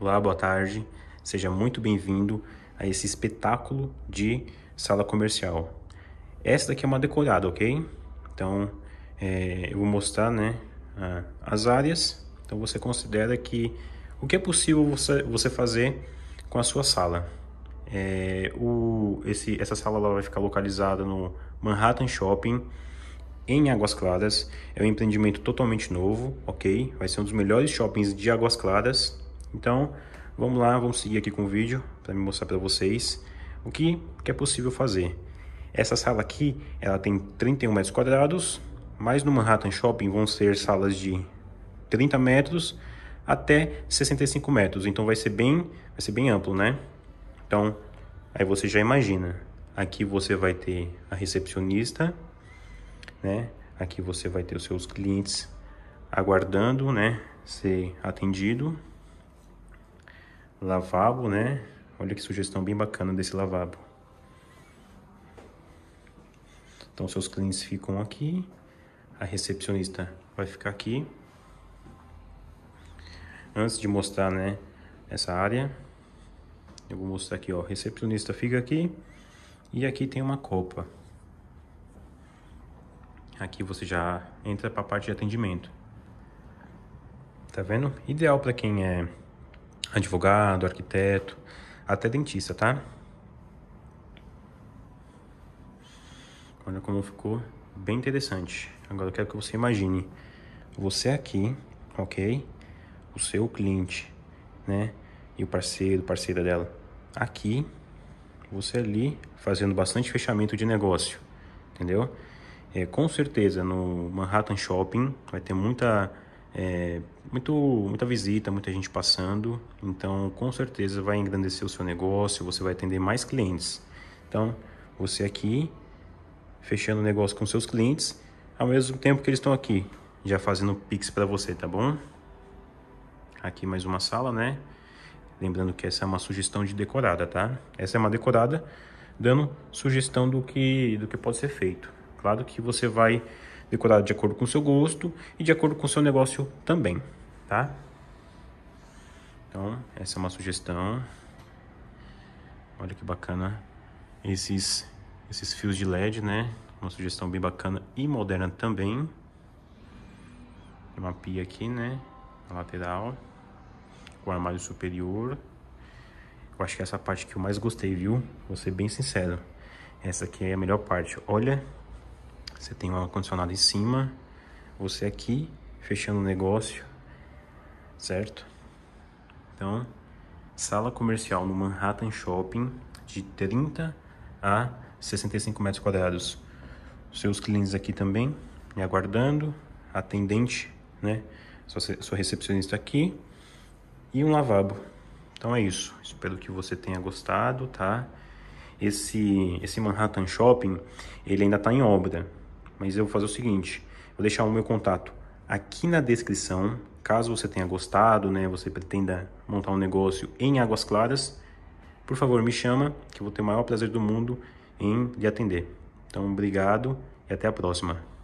Olá, boa tarde. Seja muito bem-vindo a esse espetáculo de sala comercial. Essa daqui é uma decorada, ok? Então, é, eu vou mostrar né, as áreas. Então, você considera que o que é possível você, você fazer com a sua sala. É, o, esse, essa sala vai ficar localizada no Manhattan Shopping, em Águas Claras. É um empreendimento totalmente novo, ok? Vai ser um dos melhores shoppings de Águas Claras, então, vamos lá, vamos seguir aqui com o vídeo para me mostrar para vocês o que, que é possível fazer. Essa sala aqui, ela tem 31 metros quadrados, mas no Manhattan Shopping vão ser salas de 30 metros até 65 metros, então vai ser bem, vai ser bem amplo, né? Então, aí você já imagina. Aqui você vai ter a recepcionista, né? Aqui você vai ter os seus clientes aguardando, né, ser atendido lavabo, né? Olha que sugestão bem bacana desse lavabo. Então, seus clientes ficam aqui, a recepcionista vai ficar aqui. Antes de mostrar, né, essa área, eu vou mostrar aqui, ó, recepcionista fica aqui e aqui tem uma copa. Aqui você já entra para a parte de atendimento. Tá vendo? Ideal para quem é advogado, arquiteto, até dentista, tá? Olha como ficou bem interessante. Agora eu quero que você imagine você aqui, ok? O seu cliente, né? E o parceiro, parceira dela aqui, você ali fazendo bastante fechamento de negócio, entendeu? É, com certeza no Manhattan Shopping vai ter muita é, muito, muita visita, muita gente passando. Então, com certeza vai engrandecer o seu negócio, você vai atender mais clientes. Então, você aqui fechando o negócio com seus clientes, ao mesmo tempo que eles estão aqui, já fazendo pix para você, tá bom? Aqui mais uma sala, né? Lembrando que essa é uma sugestão de decorada, tá? Essa é uma decorada dando sugestão do que, do que pode ser feito. Claro que você vai decorado de acordo com o seu gosto e de acordo com o seu negócio também, tá? Então, essa é uma sugestão. Olha que bacana esses esses fios de LED, né? Uma sugestão bem bacana e moderna também. uma pia aqui, né? Na lateral. O armário superior. Eu acho que essa é parte que eu mais gostei, viu? Vou ser bem sincero. Essa aqui é a melhor parte. Olha você tem um ar-condicionado em cima, você aqui, fechando o negócio, certo? Então, sala comercial no Manhattan Shopping de 30 a 65 metros quadrados. Seus clientes aqui também me aguardando, atendente, né? Sua, recepcionista aqui e um lavabo. Então é isso. Espero que você tenha gostado, tá? Esse esse Manhattan Shopping, ele ainda está em obra mas eu vou fazer o seguinte, vou deixar o meu contato aqui na descrição, caso você tenha gostado, né, você pretenda montar um negócio em Águas Claras, por favor, me chama, que eu vou ter o maior prazer do mundo em lhe atender. Então, obrigado e até a próxima.